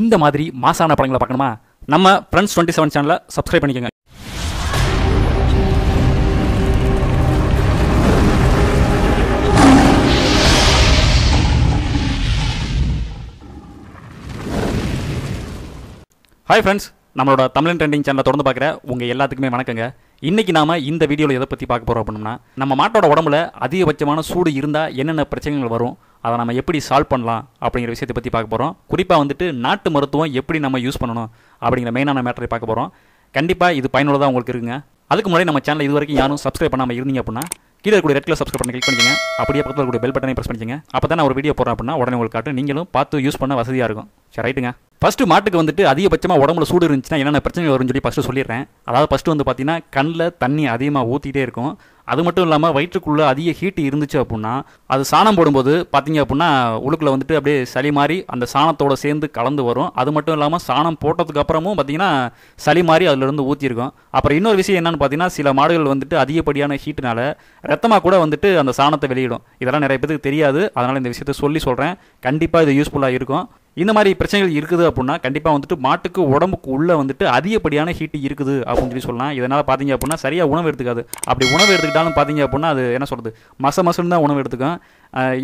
இந்த மாதிரி மாசான படங்களை பார்க்கணுமா நம்ம ஃப்ரெண்ட்ஸ் டுவெண்ட்டி செவன் சேனலை சப்ஸ்கிரைப் பண்ணிக்கோங்க ஹாய் ஃப்ரெண்ட்ஸ் நம்மளோட தமிழன் ட்ரெண்டிங் சேனலை தொடர்ந்து பார்க்குற உங்கள் எல்லாத்துக்குமே வணக்கங்க இன்றைக்கி நாம் இந்த வீடியோவில் எதை பற்றி பார்க்க போகிறோம் அப்படின்னா நம்ம மாட்டோட உடம்புல அதிகபட்சமான சூடு இருந்தால் என்னென்ன பிரச்சனைகள் வரும் அதை நம்ம எப்படி சால்வ் பண்ணலாம் அப்படிங்கிற விஷயத்தை பற்றி பார்க்க போகிறோம் குறிப்பாக வந்துட்டு நாட்டு மருத்துவம் எப்படி நம்ம யூஸ் பண்ணணும் அப்படிங்கிற மெயினான மேட்டரை பார்க்க போகிறோம் கண்டிப்பாக இது பயனுள்ளதாக உங்களுக்கு இருக்குங்க அதுக்கு முன்னாடி நம்ம சேனல் இது வரைக்கும் யாரும் சப்ஸ்கிரைப் பண்ணாமல் இருந்தீங்க அப்படின்னா கீழே கூட ரெட் கலர் சப்ஸ்கிரைப் பண்ணி கிளிக் பண்ணிக்கங்க அப்படியே பக்கத்தில் இருக்கக்கூடிய பெல் பட்டனை ப்ரெஸ் பண்ணிக்கங்க அப்போ தான் நான் ஒரு வீடியோ போகிறேன் அப்படின்னா உடனே உங்களுக்கு காட்டு நீங்களும் பார்த்து யூஸ் பண்ண வசதியாக இருக்கும் சரி ரைட்டுங்க ஃபஸ்ட்டு மாட்டுக்கு வந்துட்டு அதிகபட்சமாக உடம்புல சூடு இருந்துச்சுன்னா என்னென்ன பிரச்சனை வரும்னு சொல்லி ஃபஸ்ட்டு சொல்லிடுறேன் அதாவது ஃபஸ்ட்டு வந்து பார்த்தீங்கன்னா கண்ணில் தண்ணி அதிகமாக ஊற்றிட்டே இருக்கும் அது மட்டும் இல்லாமல் வயிற்றுக்குள்ளே அதிக ஹீட்டு இருந்துச்சு அப்படின்னா அது சாணம் போடும்போது பார்த்தீங்க அப்படின்னா உழுக்கில் வந்துட்டு அப்படியே சளி மாறி அந்த சாணத்தோடு சேர்ந்து கலந்து வரும் அது மட்டும் இல்லாமல் சாணம் போட்டதுக்கு அப்புறமும் பார்த்தீங்கன்னா சளி மாறி அதிலிருந்து ஊற்றிருக்கும் அப்புறம் இன்னொரு விஷயம் என்னென்னு பார்த்தீங்கன்னா சில மாடுகள் வந்துட்டு அதிகப்படியான ஹீட்டுனால ரத்தமாக கூட வந்துட்டு அந்த சாணத்தை வெளியிடும் இதெல்லாம் நிறைய பேருக்கு தெரியாது அதனால் இந்த விஷயத்த சொல்லி சொல்கிறேன் கண்டிப்பாக இது யூஸ்ஃபுல்லாக இருக்கும் இந்த மாதிரி பிரச்சனைகள் இருக்குது அப்படின்னா கண்டிப்பாக வந்துட்டு மாட்டுக்கு உடம்புக்கு உள்ளே வந்துட்டு அதிகப்படியான ஹீட் இருக்குது அப்படின்னு சொல்லி சொல்லலாம் இதனால் பார்த்தீங்க அப்படின்னா சரியாக உணவு எடுத்துக்காது அப்படி உணவு எடுத்துக்கிட்டாலும் பார்த்தீங்க அப்படின்னா அது என்ன சொல்கிறது மச மசுன்னு தான் உணவு எடுத்துக்கும்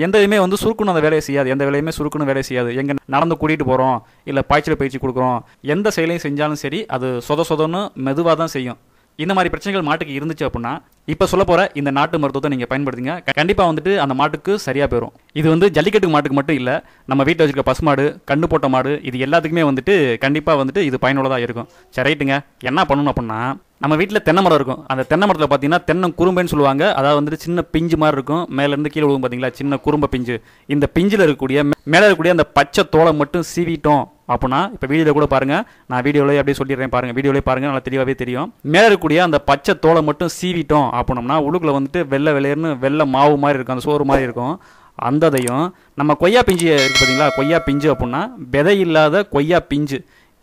எந்த இதுவுமே வந்து சுருக்கணும் அந்த வேலையை செய்யாது எந்த வேலையுமே சுருக்கணும் வேலையை செய்யாது எங்கே நடந்து கூட்டிகிட்டு போகிறோம் இல்லை பாய்ச்சல் பயிற்சி கொடுக்குறோம் எந்த செயலையும் செஞ்சாலும் சரி அது சொத சொதன்னு மெதுவாக தான் செய்யும் இந்த மாதிரி பிரச்சனைகள் மாட்டுக்கு இருந்துச்சு அப்படின்னா இப்போ சொல்ல போகிற இந்த நாட்டு மருத்துவத்தை நீங்கள் பயன்படுத்திங்க கண்டிப்பாக வந்துட்டு அந்த மாட்டுக்கு சரியாக போயிடும் இது வந்து ஜல்லிக்கட்டு மாட்டுக்கு மட்டும் இல்லை நம்ம வீட்டில் வச்சுருக்க பசுமாடு கண்ணு போட்ட மாடு இது எல்லாத்துக்குமே வந்துட்டு கண்டிப்பாக வந்துட்டு இது பயனுள்ளதாக இருக்கும் சரி ரைட்டுங்க என்ன பண்ணணும் அப்படின்னா நம்ம வீட்டில் தென்னை மரம் இருக்கும் அந்த தென்னை மரத்தில் பார்த்தீங்கன்னா தென்னம் குறும்பைன்னு சொல்லுவாங்க அதாவது வந்துட்டு சின்ன பிஞ்சு மாதிரி இருக்கும் மேலேருந்து கீழே விழுவும் பார்த்தீங்களா சின்ன குறும்ப பிஞ்சு இந்த பிஞ்சில் இருக்கக்கூடிய மேலே இருக்கக்கூடிய அந்த பச்சை தோலை மட்டும் சீவிட்டோம் அப்படின்னா இப்போ வீடியோவில் கூட பாருங்கள் நான் வீடியோவிலே அப்படியே சொல்லிடுறேன் பாருங்கள் வீடியோவிலே பாருங்கள் நல்லா தெளிவாகவே தெரியும் மேலே இருக்கக்கூடிய அந்த பச்சை தோலை மட்டும் சீவிட்டோம் அப்படின்னோம்னா உழுக்கில் வந்துட்டு வெள்ளை வெள்ளையர்னு வெள்ளை மாவு மாதிரி இருக்கும் அந்த சோறு மாதிரி இருக்கும் அந்ததையும் நம்ம கொய்யா பிஞ்சு இருக்கு பார்த்தீங்களா கொய்யா பிஞ்சு அப்படின்னா விதை இல்லாத கொய்யா பிஞ்சு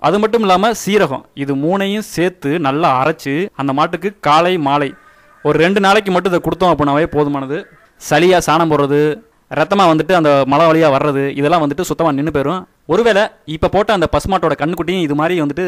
அது மட்டும் இல்லாமல் சீரகம் இது மூணையும் சேர்த்து நல்லா அரைச்சி அந்த மாட்டுக்கு காலை மாலை ஒரு ரெண்டு நாளைக்கு மட்டும் இதை கொடுத்தோம் அப்படின்னாவே போதுமானது சளியாக சாணம் போடுறது ரத்தமாக வந்துட்டு அந்த மழை வழியாக வர்றது இதெல்லாம் வந்துட்டு சுத்தமாக நின்று போயிடும் ஒருவேளை இப்போ போட்ட அந்த பசுமாட்டோட கண்ணுக்குட்டியும் இது மாதிரி வந்துட்டு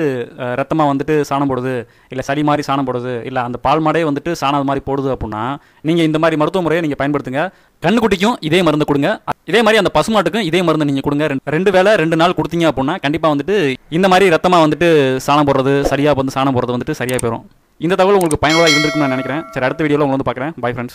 ரத்தமாக வந்துட்டு சாணம் போடுது இல்லை சளி மாதிரி சாணம் போடுது இல்லை அந்த பால் மாடே வந்துட்டு சாணம் மாதிரி போடுது அப்படின்னா நீங்கள் இந்த மாதிரி மருத்துவ முறையை நீங்கள் பயன்படுத்துங்க கண்ணுக்குட்டிக்கும் இதே மருந்து கொடுங்க இதே மாதிரி அந்த பசுமாட்டுக்கும் இதே மருந்து நீங்கள் கொடுங்க ரெண்டு வேலை ரெண்டு நாள் கொடுத்தீங்க அப்படின்னா கண்டிப்பாக வந்துட்டு இந்த மாதிரி ரத்தமாக வந்துட்டு சாணம் போடுறது சரியாக வந்து சாணம் போடுறது வந்துட்டு சரியாக போயிடும் இந்த தகவல் உங்களுக்கு பயனுள்ளதாக இருந்திருக்குன்னு நான் நினைக்கிறேன் சரி அடுத்த வீடியோவில் உங்களை வந்து பார்க்குறேன் பை ஃப்ரெண்ட்ஸ்